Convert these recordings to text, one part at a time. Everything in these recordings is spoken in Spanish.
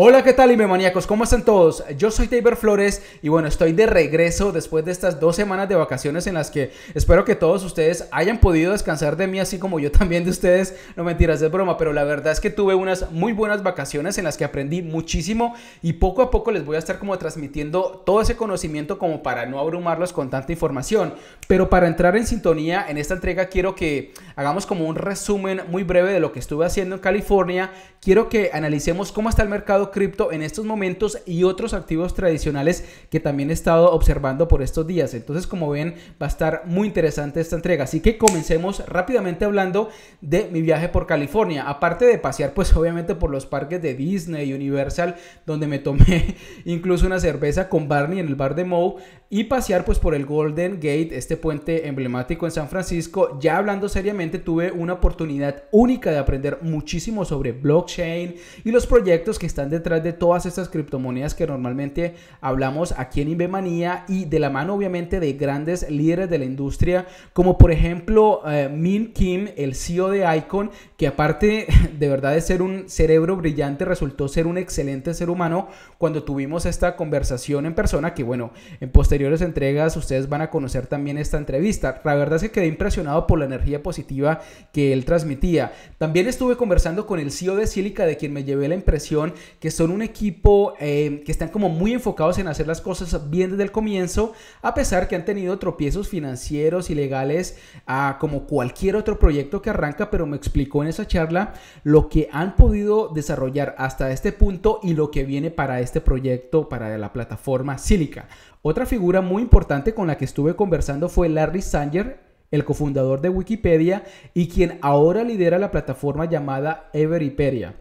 Hola, ¿qué tal, maníacos? ¿Cómo están todos? Yo soy Taylor Flores y bueno, estoy de regreso después de estas dos semanas de vacaciones en las que espero que todos ustedes hayan podido descansar de mí, así como yo también de ustedes. No mentiras, es broma, pero la verdad es que tuve unas muy buenas vacaciones en las que aprendí muchísimo y poco a poco les voy a estar como transmitiendo todo ese conocimiento como para no abrumarlos con tanta información. Pero para entrar en sintonía en esta entrega quiero que hagamos como un resumen muy breve de lo que estuve haciendo en California. Quiero que analicemos cómo está el mercado cripto en estos momentos y otros activos tradicionales que también he estado observando por estos días. Entonces, como ven, va a estar muy interesante esta entrega. Así que comencemos rápidamente hablando de mi viaje por California. Aparte de pasear, pues obviamente por los parques de Disney, Universal, donde me tomé incluso una cerveza con Barney en el bar de Moe y pasear pues por el Golden Gate, este puente emblemático en San Francisco. Ya hablando seriamente, tuve una oportunidad única de aprender muchísimo sobre blockchain y los proyectos que están detrás de todas estas criptomonedas que normalmente hablamos aquí en Invemanía y de la mano obviamente de grandes líderes de la industria como por ejemplo eh, Min Kim, el CEO de Icon, que aparte de verdad de ser un cerebro brillante resultó ser un excelente ser humano cuando tuvimos esta conversación en persona que bueno, en posteriores entregas ustedes van a conocer también esta entrevista. La verdad es que quedé impresionado por la energía positiva que él transmitía. También estuve conversando con el CEO de Silica de quien me llevé la impresión que son un equipo em, que están como muy enfocados en hacer las cosas bien desde el comienzo, a pesar que han tenido tropiezos financieros y legales ah, como cualquier otro proyecto que arranca, pero me explicó en esa charla lo que han podido desarrollar hasta este punto y lo que viene para este proyecto, para la plataforma Silica. Otra figura muy importante con la que estuve conversando fue Larry Sanger, el cofundador de Wikipedia y quien ahora lidera la plataforma llamada Everipedia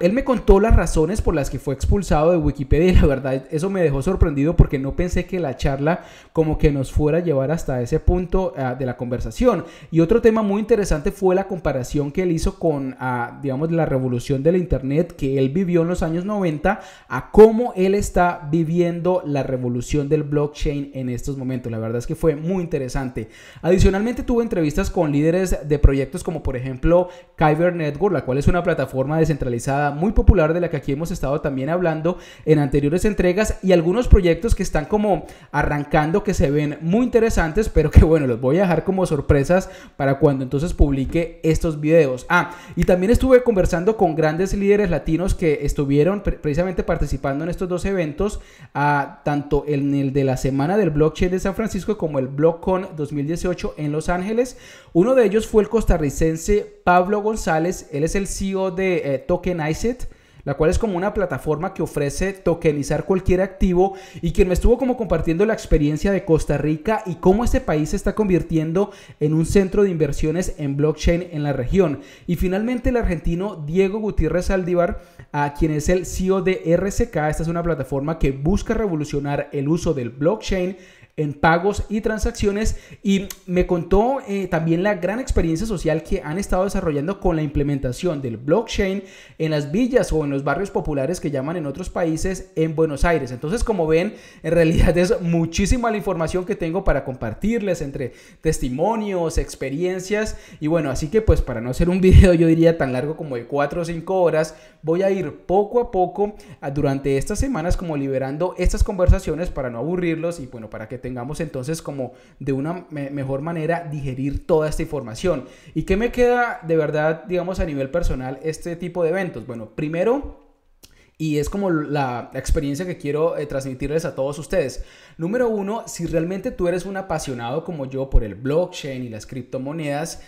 él me contó las razones por las que fue expulsado de Wikipedia y la verdad eso me dejó sorprendido porque no pensé que la charla como que nos fuera a llevar hasta ese punto ah, de la conversación. Y otro tema muy interesante fue la comparación que él hizo con, ah, digamos, la revolución del Internet que él vivió en los años 90 a cómo él está viviendo la revolución del blockchain en estos momentos. La verdad es que fue muy interesante. Adicionalmente tuve entrevistas con líderes de proyectos como por ejemplo Kyber Network, la cual es una plataforma descentralizada realizada muy popular de la que aquí hemos estado también hablando en anteriores entregas y algunos proyectos que están como arrancando que se ven muy interesantes, pero que bueno, los voy a dejar como sorpresas para cuando entonces publique estos videos. Ah, y también estuve conversando con grandes líderes latinos que estuvieron precisamente participando en estos dos eventos, a ah, tanto en el de la Semana del Blockchain de San Francisco como el BlockCon 2018 en Los Ángeles. Uno de ellos fue el costarricense Pablo González, él es el CEO de eh, Tokenized, la cual es como una plataforma que ofrece tokenizar cualquier activo y quien me estuvo como compartiendo la experiencia de Costa Rica y cómo este país se está convirtiendo en un centro de inversiones en blockchain en la región. Y finalmente el argentino Diego Gutiérrez Aldívar, a quien es el CEO de RCK, esta es una plataforma que busca revolucionar el uso del blockchain en pagos y transacciones y me contó eh, también la gran experiencia social que han estado desarrollando con la implementación del blockchain en las villas o en los barrios populares que llaman en otros países en Buenos Aires. Entonces, como ven, en realidad es muchísima la información que tengo para compartirles entre testimonios, experiencias y bueno, así que pues para no hacer un video yo diría tan largo como de 4 o 5 horas, voy a ir poco a poco ah, durante estas semanas como liberando estas conversaciones para no aburrirlos y bueno, para que Vengamos entonces como de una mejor manera digerir toda esta información. ¿Y qué me queda de verdad, digamos, a nivel personal este tipo de eventos? Bueno, primero y es como la, experiencia que quiero eh, transmitirles a todos ustedes. Número uno, si realmente tú eres un apasionado como yo por el blockchain y las criptomonedas,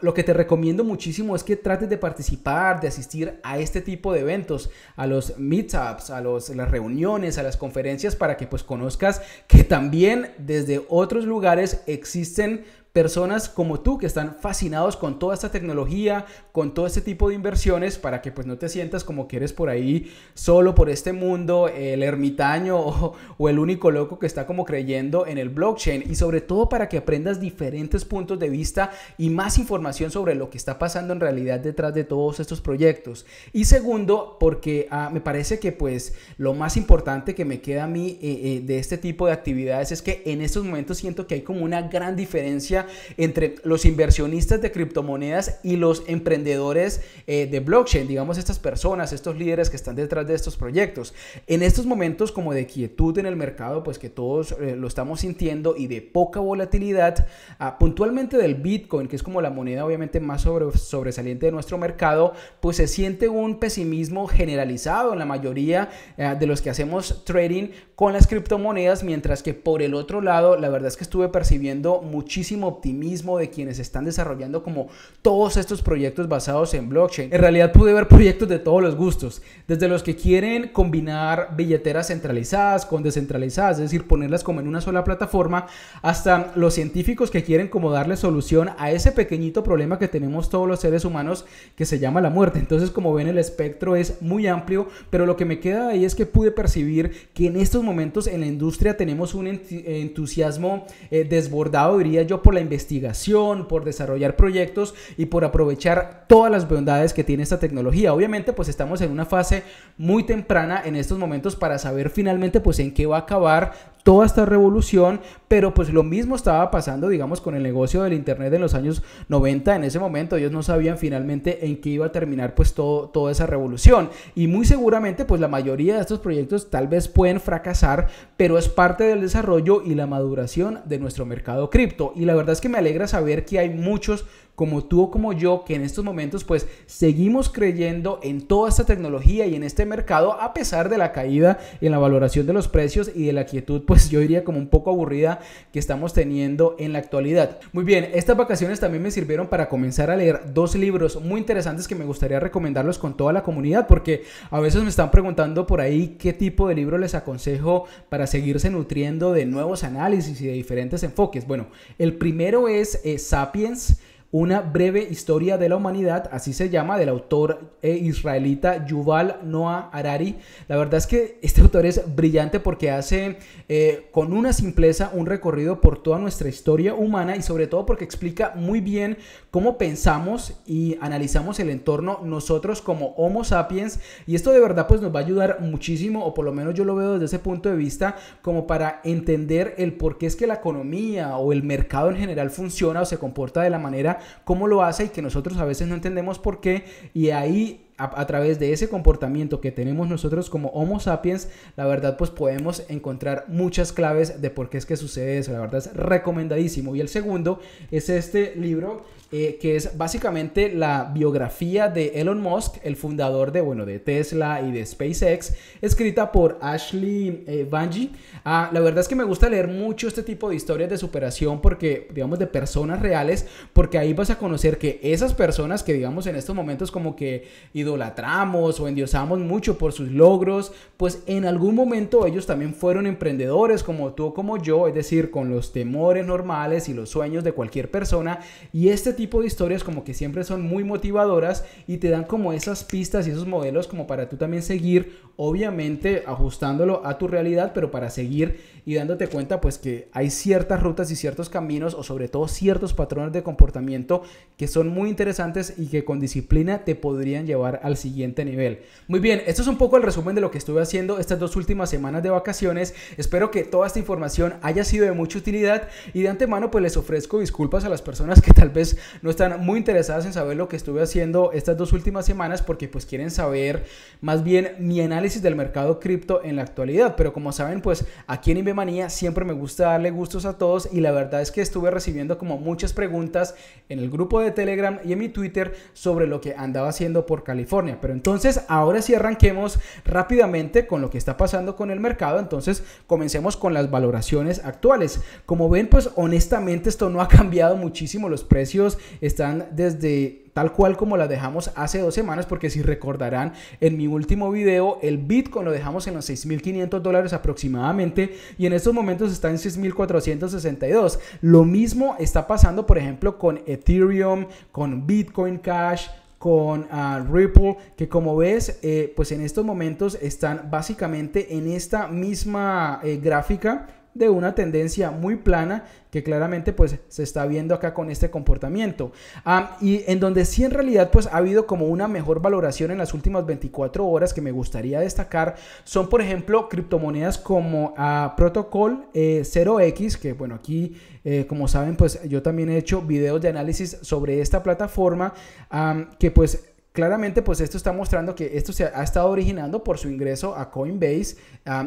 lo que te recomiendo muchísimo es que trates de participar, de asistir a este tipo de eventos, a los meetups, a los, las reuniones, a las conferencias, para que pues conozcas que también desde otros lugares existen personas como tú que están fascinados con toda esta tecnología, con todo este tipo de inversiones para que pues no te sientas como que eres por ahí solo por este mundo, el ermitaño o, el único loco que está como creyendo en el blockchain y sobre todo para que aprendas diferentes puntos de vista y más información sobre lo que está pasando en realidad detrás de todos estos proyectos. Y segundo, porque ah, me parece que pues lo más importante que me queda a mí eh, eh, de este tipo de actividades es que en estos momentos siento que hay como una gran diferencia entre los inversionistas de criptomonedas y los emprendedores eh, de blockchain, digamos estas personas, estos líderes que están detrás de estos proyectos. En estos momentos como de quietud en el mercado, pues que todos eh, lo estamos sintiendo y de poca volatilidad, ah, puntualmente del Bitcoin, que es como la moneda obviamente más sobresaliente de nuestro mercado, pues se siente un pesimismo generalizado en la mayoría eh, de los que hacemos trading con las criptomonedas, mientras que por el otro lado, la verdad es que estuve percibiendo muchísimo optimismo de quienes están desarrollando como todos estos proyectos basados en blockchain. En realidad pude ver proyectos de todos los gustos, desde los que quieren combinar billeteras centralizadas con descentralizadas, es decir, ponerlas como en una sola plataforma, hasta los científicos que quieren como darle solución a ese pequeñito problema que tenemos todos los seres humanos que se llama la muerte. Entonces, como ven, el espectro es muy amplio, pero lo que me queda ahí es que pude percibir que en estos momentos en la industria tenemos un entusiasmo eh, desbordado, diría yo, por la investigación, por desarrollar proyectos y por aprovechar todas las bondades que tiene esta tecnología. Obviamente pues estamos en una fase muy temprana en estos momentos para saber finalmente pues en qué va a acabar toda esta revolución, pero pues lo mismo estaba pasando, digamos, con el negocio del Internet en los años 90. En ese momento ellos no sabían finalmente en qué iba a terminar pues todo, toda esa revolución. Y muy seguramente pues la mayoría de estos proyectos tal vez pueden fracasar, pero es parte del desarrollo y la maduración de nuestro mercado cripto. Y la verdad es que me alegra saber que hay muchos como tú o como yo, que en estos momentos pues seguimos creyendo en toda esta tecnología y en este mercado a pesar de la caída en la valoración de los precios y de la quietud pues yo diría como un poco aburrida que estamos teniendo en la actualidad. Muy bien, estas vacaciones también me sirvieron para comenzar a leer dos libros muy interesantes que me gustaría recomendarlos con toda la comunidad porque a veces me están preguntando por ahí qué tipo de libro les aconsejo para seguirse nutriendo de nuevos análisis y de diferentes enfoques. Bueno, el primero es eh, Sapiens una breve historia de la humanidad, así se llama, del autor eh, israelita Yuval Noah Harari. La verdad es que este autor es brillante porque hace eh, con una simpleza un recorrido por toda nuestra historia humana y sobre todo porque explica muy bien cómo pensamos y analizamos el entorno nosotros como Homo sapiens y esto de verdad pues nos va a ayudar muchísimo o por lo menos yo lo veo desde ese punto de vista como para entender el por qué es que la economía o el mercado en general funciona o se comporta de la manera como lo hace y que nosotros a veces no entendemos por qué y ahí a, través de ese comportamiento que tenemos nosotros como Homo sapiens, la verdad pues podemos encontrar muchas claves de por qué es que sucede eso. La verdad es recomendadísimo. Y el segundo es este libro eh, que es básicamente la biografía de Elon Musk, el fundador de, bueno, de Tesla y de SpaceX, escrita por Ashley eh, Banji Ah, la verdad es que me gusta leer mucho este tipo de historias de superación porque, digamos, de personas reales, porque ahí vas a conocer que esas personas que, digamos, en estos momentos como que idolatramos o endiosamos mucho por sus logros, pues en algún momento ellos también fueron emprendedores como tú, como yo, es decir, con los temores normales y los sueños de cualquier persona. Y este tipo de historias como que siempre son muy motivadoras y te dan como esas pistas y esos modelos como para tú también seguir, obviamente ajustándolo a tu realidad, pero para seguir y dándote cuenta pues que hay ciertas rutas y ciertos caminos o sobre todo ciertos patrones de comportamiento que son muy interesantes y que con disciplina te podrían llevar al siguiente nivel. Muy bien, esto es un poco el resumen de lo que estuve haciendo estas dos últimas semanas de vacaciones. Espero que toda esta información haya sido de mucha utilidad y de antemano pues les ofrezco disculpas a las personas que tal vez no están muy interesadas en saber lo que estuve haciendo estas dos últimas semanas porque pues quieren saber más bien mi análisis del mercado cripto en la actualidad. Pero como saben, pues aquí en Invemanía siempre me gusta darle gustos a todos y la verdad es que estuve recibiendo como muchas preguntas en el grupo de Telegram y en mi Twitter sobre lo que andaba haciendo por California. Pero entonces ahora sí arranquemos rápidamente con lo que está pasando con el mercado. Entonces comencemos con las valoraciones actuales. Como ven, pues honestamente esto no ha cambiado muchísimo. Los precios están desde tal cual como las dejamos hace dos semanas, porque si recordarán, en mi último video el Bitcoin lo dejamos en los 6.500 dólares aproximadamente y en estos momentos está en 6.462. Lo mismo está pasando, por ejemplo, con Ethereum, con Bitcoin Cash, con ah, Ripple, que como ves, eh, pues en estos momentos están básicamente en esta misma eh, gráfica de una tendencia muy plana que claramente pues se está viendo acá con este comportamiento. Ah, y en donde sí en realidad pues ha habido como una mejor valoración en las últimas 24 horas que me gustaría destacar son por ejemplo criptomonedas como ah, Protocol 0x eh, que bueno aquí eh, como saben pues yo también he hecho videos de análisis sobre esta plataforma ah, que pues Claramente, pues esto está mostrando que esto se ha estado originando por su ingreso a Coinbase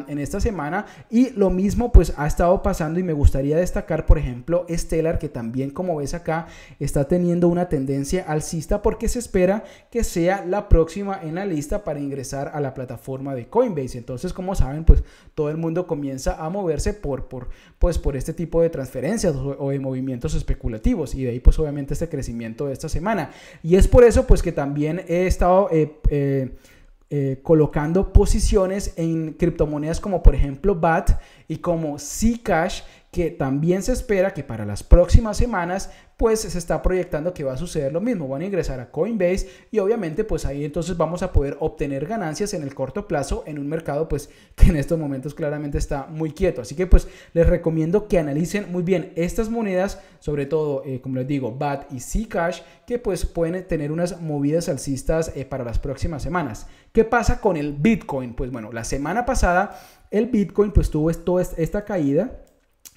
en esta semana y lo mismo pues ha estado pasando y me gustaría destacar, por ejemplo, Stellar que también como ves acá está teniendo una tendencia alcista porque se espera que sea la próxima en la lista para ingresar a la plataforma de Coinbase. Entonces, como saben, pues todo el mundo comienza a moverse por, por, pues, por este tipo de transferencias o, o de movimientos especulativos y de ahí pues obviamente este crecimiento de esta semana. Y es por eso pues que también he estado eh, eh, eh, colocando posiciones en criptomonedas como por ejemplo BAT y como Zcash que también se espera que para las próximas semanas pues se está proyectando que va a suceder lo mismo, van a ingresar a Coinbase y obviamente pues ahí entonces vamos a poder obtener ganancias en el corto plazo en un mercado pues que en estos momentos claramente está muy quieto, así que pues les recomiendo que analicen muy bien estas monedas, sobre todo eh, como les digo BAT y Zcash que pues pueden tener unas movidas alcistas eh, para las próximas semanas. ¿Qué pasa con el Bitcoin? Pues bueno, la semana pasada el Bitcoin pues tuvo toda esta caída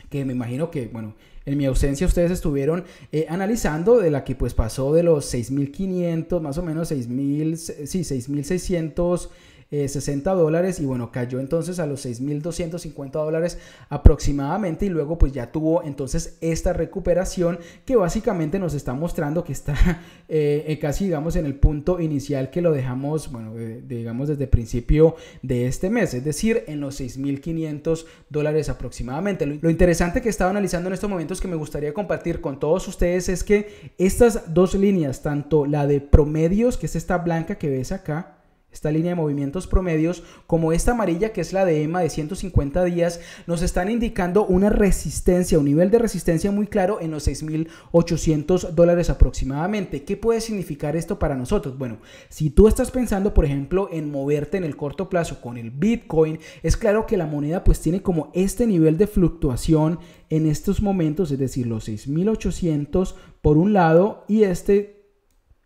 que me imagino que, bueno, en mi ausencia ustedes estuvieron eh, analizando de la que pues pasó de los 6.500, más o menos 6.000, sí, 6.600 60 eh, dólares y bueno, cayó entonces a los 6.250 dólares aproximadamente y luego pues ya tuvo entonces esta recuperación que básicamente nos está mostrando que está eh, eh, casi digamos en el punto inicial que lo dejamos, bueno, digamos desde principio de este mes, es decir, en los 6.500 dólares aproximadamente. Lo, lo interesante que estaba analizando en estos momentos que me gustaría compartir con todos ustedes es que estas dos líneas, tanto la de promedios, que es esta blanca que ves acá, esta línea de movimientos promedios, como esta amarilla que es la de EMA de 150 días, nos están indicando una resistencia, un nivel de resistencia muy claro en los 6.800 dólares aproximadamente. ¿Qué puede significar esto para nosotros? Bueno, si tú estás pensando, por ejemplo, en moverte en el corto plazo con el Bitcoin, es claro que la moneda pues tiene como este nivel de fluctuación en estos momentos, es decir, los 6.800 por un lado y este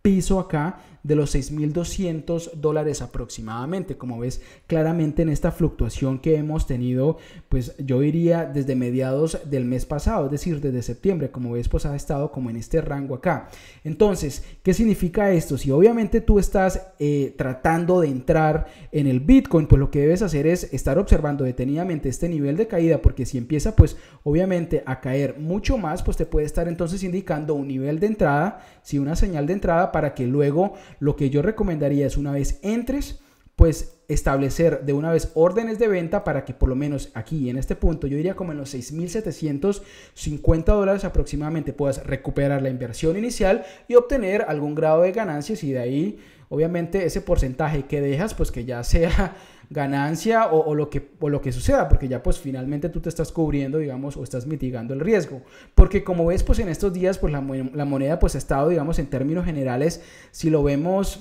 piso acá de los 6.200 dólares aproximadamente. Como ves claramente en esta fluctuación que hemos tenido, pues yo diría desde mediados del mes pasado, es decir, desde septiembre, como ves, pues ha estado como en este rango acá. Entonces, ¿qué significa esto? Si obviamente tú estás eh, tratando de entrar en el Bitcoin, pues lo que debes hacer es estar observando detenidamente este nivel de caída, porque si empieza pues obviamente a caer mucho más, pues te puede estar entonces indicando un nivel de entrada, si una señal de entrada para que luego lo que yo recomendaría es una vez entres, pues establecer de una vez órdenes de venta para que por lo menos aquí en este punto yo diría como en los 6.750 dólares aproximadamente puedas recuperar la inversión inicial y obtener algún grado de ganancias y de ahí obviamente ese porcentaje que dejas pues que ya sea ganancia o, lo que, o lo que suceda, porque ya pues finalmente tú te estás cubriendo, digamos, o estás mitigando el riesgo. Porque como ves, pues en estos días, pues la, la moneda pues ha estado, digamos, en términos generales, si lo vemos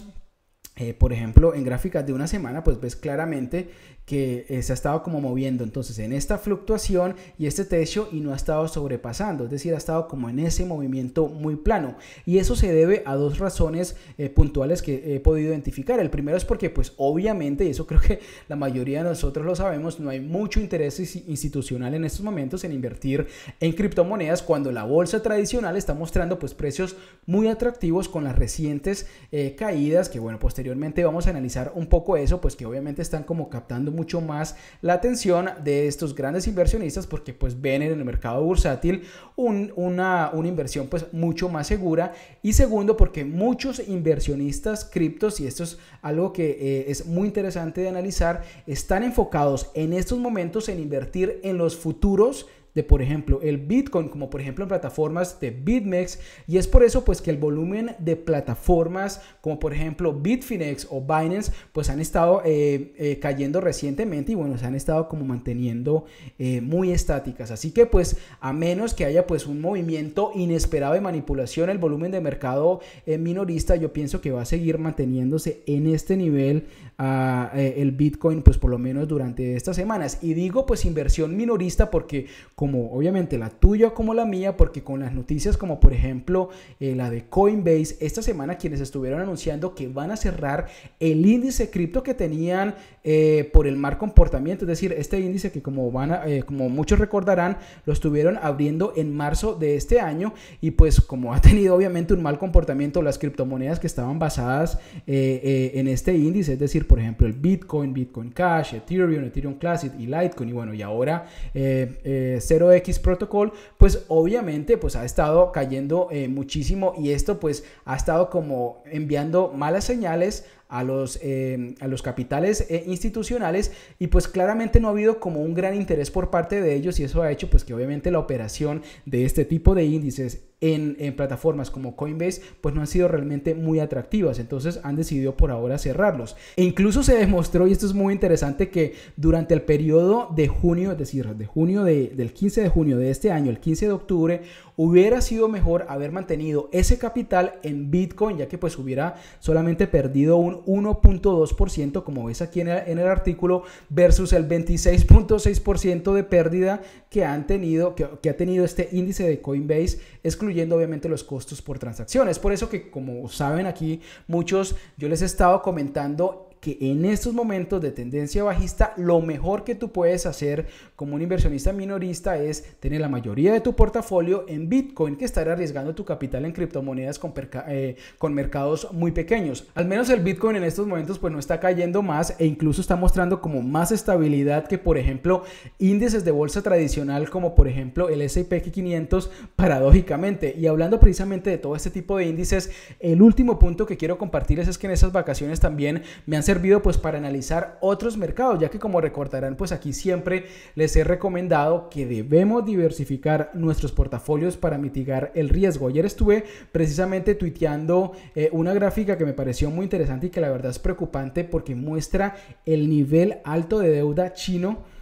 eh, por ejemplo, en gráficas de una semana, pues ves claramente que eh, se ha estado como moviendo entonces en esta fluctuación y este techo y no ha estado sobrepasando, es decir, ha estado como en ese movimiento muy plano. Y eso se debe a dos razones eh, puntuales que he podido identificar. El primero es porque pues obviamente, y eso creo que la mayoría de nosotros lo sabemos, no hay mucho interés institucional en estos momentos en invertir en criptomonedas cuando la bolsa tradicional está mostrando pues precios muy atractivos con las recientes caídas que bueno, pues posteriormente vamos a analizar un poco eso, pues que obviamente están como captando mucho más la atención de estos grandes inversionistas porque pues ven en el mercado bursátil una, inversión pues mucho más segura y segundo porque muchos inversionistas criptos y esto es algo que eh, es muy interesante de analizar están enfocados en estos momentos en invertir en los futuros de, por ejemplo, el Bitcoin, como por ejemplo en plataformas de BitMEX. Y es por eso pues que el volumen de plataformas como por ejemplo Bitfinex o Binance pues han estado eh, eh, cayendo recientemente y bueno, se han estado como manteniendo eh, muy estáticas. Así que pues a menos que haya pues un movimiento inesperado de manipulación, el volumen de mercado minorista yo pienso que va a seguir manteniéndose en este nivel ah, el Bitcoin pues por lo menos durante estas semanas. Y digo pues inversión minorista porque como obviamente la tuya como la mía, porque con las noticias como por ejemplo eh, la de Coinbase, esta semana quienes estuvieron anunciando que van a cerrar el índice cripto que tenían eh, por el mal comportamiento, es decir, este índice que como, van a, eh, como muchos recordarán, lo estuvieron abriendo en marzo de este año y pues como ha tenido obviamente un mal comportamiento las criptomonedas que estaban basadas en este índice, es decir, por ejemplo el Bitcoin, Bitcoin Cash, Ethereum, Ethereum Classic y Litecoin y bueno, y ahora... se 0x protocol, pues obviamente pues ha estado cayendo eh, muchísimo y esto pues ha estado como enviando malas señales a los, eh, a los capitales eh, institucionales y pues claramente no ha habido como un gran interés por parte de ellos y eso ha hecho pues que obviamente la operación de este tipo de índices en, plataformas como Coinbase pues no han sido realmente muy atractivas entonces han decidido por ahora cerrarlos e incluso se demostró y esto es muy interesante que durante el periodo de junio es decir de junio del 15 de junio de este año el 15 de octubre hubiera sido mejor haber mantenido ese capital en Bitcoin ya que pues hubiera solamente perdido un 1.2%, como ves aquí en el, artículo, versus el 26.6% de pérdida que, han tenido, que, que ha tenido este índice de Coinbase, excluyendo obviamente los costos por transacciones. Por eso que, como saben aquí muchos, yo les he estado comentando que en estos momentos de tendencia bajista lo mejor que tú puedes hacer como un inversionista minorista es tener la mayoría de tu portafolio en Bitcoin que estar arriesgando tu capital en criptomonedas eh, con, mercados muy pequeños. Al menos el Bitcoin en estos momentos pues no está cayendo más e incluso está mostrando como más estabilidad que por ejemplo índices de bolsa tradicional como por ejemplo el S&P 500 paradójicamente. Y hablando precisamente de todo este tipo de índices, el último punto que quiero compartirles es que en esas vacaciones también me han servido pues para analizar otros mercados, ya que como recordarán pues aquí siempre les he recomendado que debemos diversificar nuestros portafolios para mitigar el riesgo. Ayer estuve precisamente tuiteando eh, una gráfica que me pareció muy interesante y que la verdad es preocupante porque muestra el nivel alto de deuda chino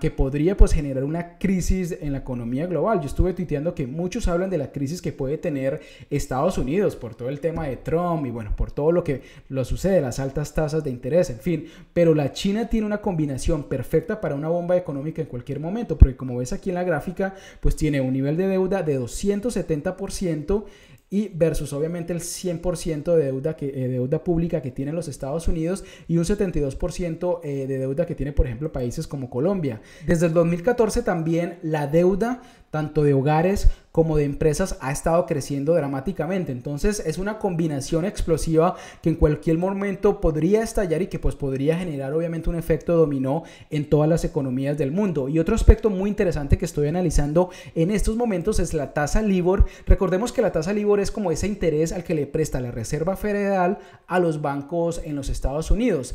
que podría pues generar una crisis en la economía global. Yo estuve tuiteando que muchos hablan de la crisis que puede tener Estados Unidos por todo el tema de Trump y bueno, por todo lo que lo sucede, las altas tasas de interés, en fin, pero la China tiene una combinación perfecta para una bomba económica en cualquier momento, porque como ves aquí en la gráfica, pues tiene un nivel de deuda de 270% y versus obviamente el 100% de deuda, que, eh, deuda pública que tienen los Estados Unidos y un 72% eh, de deuda que tiene, por ejemplo, países como Colombia. Desde el 2014 también la deuda tanto de hogares como de empresas, ha estado creciendo dramáticamente. Entonces es una combinación explosiva que en cualquier momento podría estallar y que pues podría generar obviamente un efecto dominó en todas las economías del mundo. Y otro aspecto muy interesante que estoy analizando en estos momentos es la tasa LIBOR. Recordemos que la tasa LIBOR es como ese interés al que le presta la Reserva Federal a los bancos en los Estados Unidos.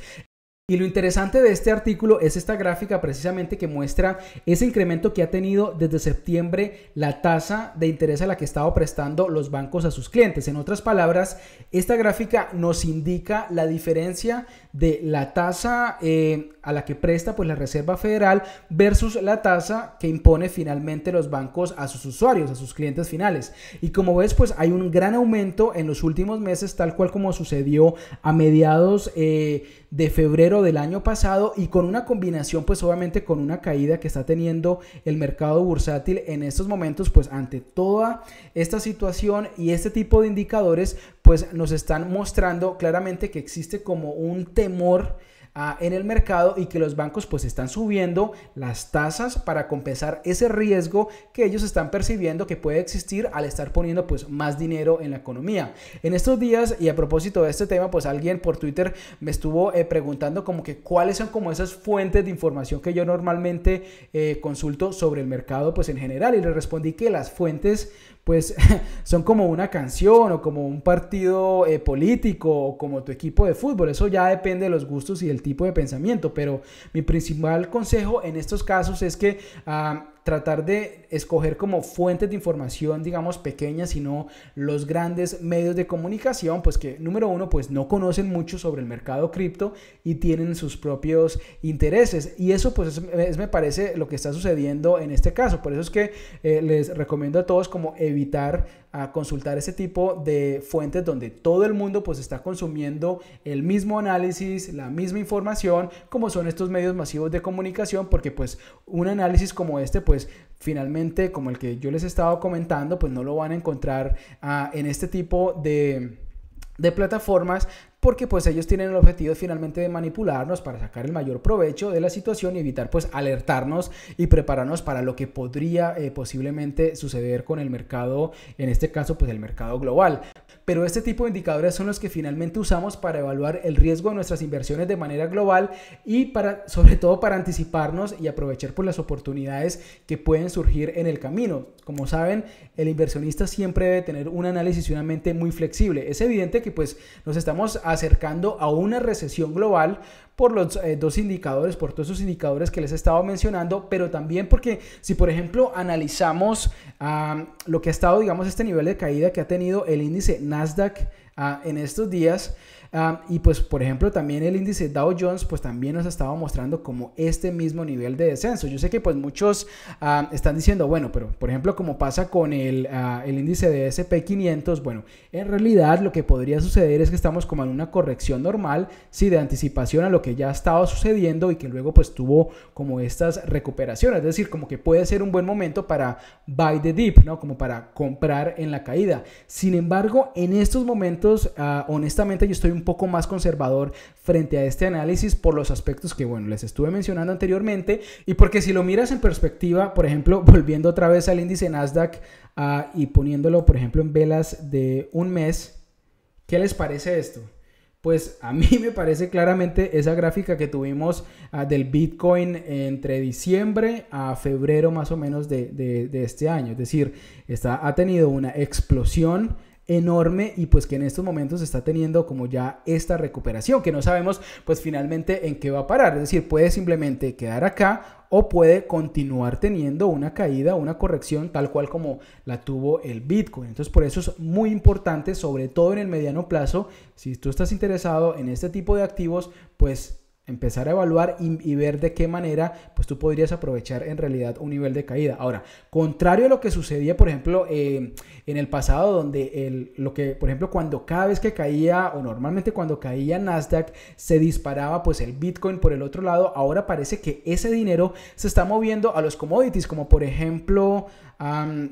Y lo interesante de este artículo es esta gráfica precisamente que muestra ese incremento que ha tenido desde septiembre la tasa de interés a la que estado prestando los bancos a sus clientes. En otras palabras, esta gráfica nos indica la diferencia de la tasa eh, a la que presta pues la Reserva Federal versus la tasa que impone finalmente los bancos a sus usuarios, a sus clientes finales. Y como ves, pues hay un gran aumento en los últimos meses, tal cual como sucedió a mediados eh, de febrero del año pasado y con una combinación pues obviamente con una caída que está teniendo el mercado bursátil en estos momentos pues ante toda esta situación y este tipo de indicadores pues nos están mostrando claramente que existe como un temor en el mercado y que los bancos pues están subiendo las tasas para compensar ese riesgo que ellos están percibiendo que puede existir al estar poniendo pues más dinero en la economía. En estos días y a propósito de este tema pues alguien por Twitter me estuvo eh, preguntando como que cuáles son como esas fuentes de información que yo normalmente eh, consulto sobre el mercado pues en general y le respondí que las fuentes pues son como una canción o como un partido eh, político o como tu equipo de fútbol. Eso ya depende de los gustos y del tipo de pensamiento, pero mi principal consejo en estos casos es que ah, tratar de escoger como fuentes de información, digamos, pequeñas, sino los grandes medios de comunicación, pues que número uno, pues no conocen mucho sobre el mercado cripto y tienen sus propios intereses. Y eso pues me parece lo que está sucediendo en este caso. Por eso es que eh, les recomiendo a todos como evitar a ah, consultar ese tipo de fuentes donde todo el mundo pues está consumiendo el mismo análisis, la misma información, como son estos medios masivos de comunicación, porque pues un análisis como este pues pues finalmente, como el que yo les estaba comentando, pues no lo van a encontrar ah, en este tipo de plataformas porque pues ellos tienen el objetivo finalmente de manipularnos para sacar el mayor provecho de la situación y evitar pues alertarnos y prepararnos para lo que podría eh, posiblemente suceder con el mercado, en este caso pues el mercado global. Pero este tipo de indicadores son los que finalmente usamos para evaluar el riesgo de nuestras inversiones de manera global y para sobre todo para anticiparnos y aprovechar por pues, las oportunidades que pueden surgir en el camino. Como saben, el inversionista siempre debe tener un análisis y una mente muy flexible. Es evidente que pues nos estamos a acercando a una recesión global por los eh, dos indicadores, por todos esos indicadores que les he estado mencionando, pero también porque si por ejemplo analizamos lo que ha estado, digamos, este nivel de caída que ha tenido el índice Nasdaq, Ah, en estos días. Ah, y pues por ejemplo también el índice Dow Jones pues también nos ha estado mostrando como este mismo nivel de descenso. Yo sé que pues muchos ah, están diciendo, bueno, pero por ejemplo como pasa con el, índice de SP500, bueno, en realidad lo que podría suceder es que estamos como en una corrección normal, sí, de anticipación a lo que ya estaba sucediendo y que luego pues tuvo como estas recuperaciones. Es decir, como que puede ser un buen momento para buy the dip, ¿no? Como para comprar en la caída. Sin embargo, en estos momentos Ah, honestamente, yo estoy un poco más conservador frente a este análisis por los aspectos que, bueno, les estuve mencionando anteriormente y porque si lo miras en perspectiva, por ejemplo, volviendo otra vez al índice Nasdaq ah, y poniéndolo, por ejemplo, en velas de un mes, ¿qué les parece esto? Pues a mí me parece claramente esa gráfica que tuvimos ah, del Bitcoin entre diciembre a febrero más o menos de, este año. Es decir, está, ha tenido una explosión enorme y pues que en estos momentos está teniendo como ya esta recuperación que no sabemos pues finalmente en qué va a parar es decir puede simplemente quedar acá o puede continuar teniendo una caída una corrección tal cual como la tuvo el bitcoin entonces por eso es muy importante sobre todo en el mediano plazo si tú estás interesado en este tipo de activos pues empezar a evaluar y, ver de qué manera pues tú podrías aprovechar en realidad un nivel de caída. Ahora, contrario a lo que sucedía, por ejemplo, eh, en el pasado, donde lo que, por ejemplo, cuando cada vez que caía o normalmente cuando caía Nasdaq se disparaba pues el Bitcoin por el otro lado, ahora parece que ese dinero se está moviendo a los commodities, como por ejemplo,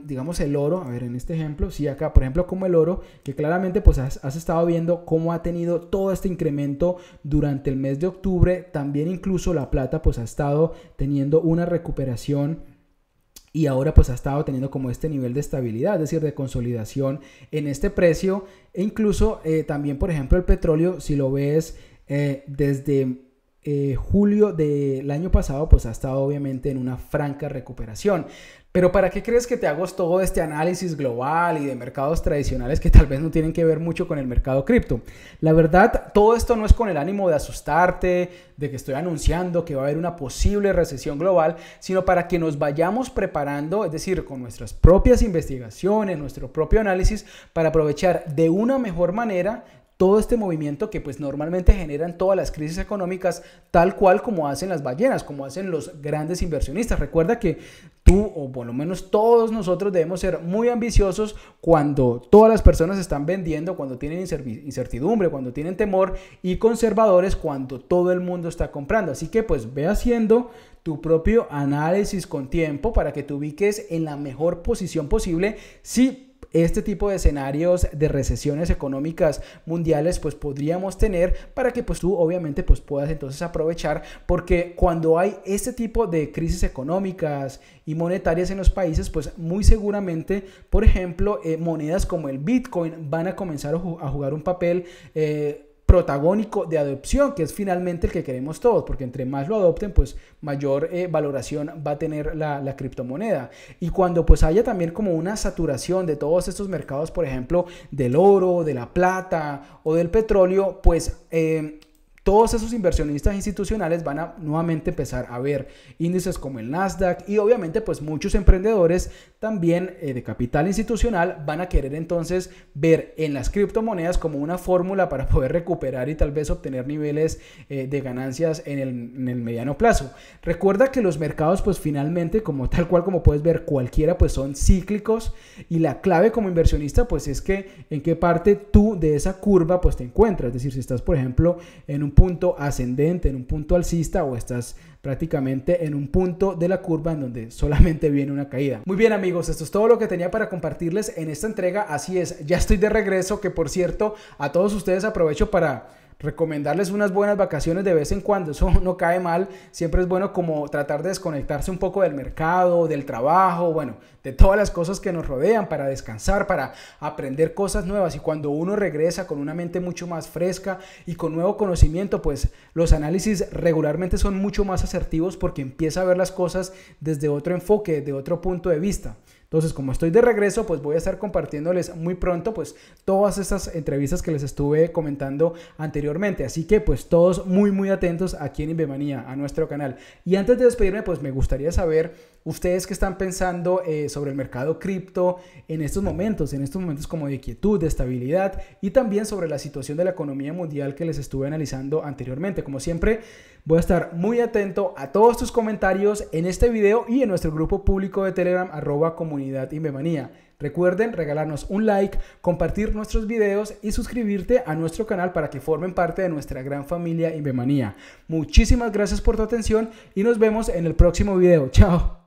digamos el oro, a ver en este ejemplo, si acá, por ejemplo, como el oro, que claramente pues has estado viendo cómo ha tenido todo este incremento durante el mes de octubre, también incluso La Plata pues ha estado teniendo una recuperación y ahora pues ha estado teniendo como este nivel de estabilidad, es decir, de consolidación en este precio e incluso eh, también por ejemplo el petróleo, si lo ves eh, desde eh, julio del año pasado pues ha estado obviamente en una franca recuperación. Pero ¿para qué crees que te hago todo este análisis global y de mercados tradicionales que tal vez no tienen que ver mucho con el mercado cripto? La verdad, todo esto no es con el ánimo de asustarte, de que estoy anunciando que va a haber una posible recesión global, sino para que nos vayamos preparando, es decir, con nuestras propias investigaciones, nuestro propio análisis, para aprovechar de una mejor manera todo este movimiento que pues normalmente generan todas las crisis económicas tal cual como hacen las ballenas, como hacen los grandes inversionistas. Recuerda que tú o por lo menos todos nosotros debemos ser muy ambiciosos cuando todas las personas están vendiendo, cuando tienen incertidumbre, cuando tienen temor y conservadores cuando todo el mundo está comprando. Así que pues ve haciendo tu propio análisis con tiempo para que te ubiques en la mejor posición posible si este tipo de escenarios de recesiones económicas mundiales pues podríamos tener para que pues tú obviamente pues puedas entonces aprovechar porque cuando hay este tipo de crisis económicas y monetarias en los países pues muy seguramente por ejemplo eh, monedas como el bitcoin van a comenzar a, jugar un papel eh, protagónico de adopción, que es finalmente el que queremos todos, porque entre más lo adopten, pues mayor eh, valoración va a tener la, criptomoneda. Y cuando pues haya también como una saturación de todos estos mercados, por ejemplo, del oro, de la plata o del petróleo, pues... Eh, todos esos inversionistas institucionales van a nuevamente empezar a ver índices como el Nasdaq y obviamente pues muchos emprendedores también eh, de capital institucional van a querer entonces ver en las criptomonedas como una fórmula para poder recuperar y tal vez obtener niveles eh, de ganancias en el, mediano plazo. Recuerda que los mercados pues finalmente como tal cual como puedes ver cualquiera pues son cíclicos y la clave como inversionista pues es que en qué parte tú de esa curva pues te encuentras. Es decir, si estás por ejemplo en un punto ascendente, en un punto alcista o estás prácticamente en un punto de la curva en donde solamente viene una caída. Muy bien amigos, esto es todo lo que tenía para compartirles en esta entrega, así es, ya estoy de regreso, que por cierto, a todos ustedes aprovecho para recomendarles unas buenas vacaciones de vez en cuando, eso no cae mal, siempre es bueno como tratar de desconectarse un poco del mercado, del trabajo, bueno, de todas las cosas que nos rodean para descansar, para aprender cosas nuevas y cuando uno regresa con una mente mucho más fresca y con nuevo conocimiento, pues los análisis regularmente son mucho más asertivos porque empieza a ver las cosas desde otro enfoque, de otro punto de vista. Entonces, como estoy de regreso, pues voy a estar compartiéndoles muy pronto, pues todas estas entrevistas que les estuve comentando anteriormente. Así que, pues todos muy, muy atentos aquí en Invemanía, a nuestro canal. Y antes de despedirme, pues me gustaría saber ustedes que están pensando eh, sobre el mercado cripto en estos momentos, en estos momentos como de quietud, de estabilidad y también sobre la situación de la economía mundial que les estuve analizando anteriormente. Como siempre, voy a estar muy atento a todos tus comentarios en este video y en nuestro grupo público de Telegram arroba comunidad Inbemanía. Recuerden regalarnos un like, compartir nuestros videos y suscribirte a nuestro canal para que formen parte de nuestra gran familia Inbemanía. Muchísimas gracias por tu atención y nos vemos en el próximo video. Chao.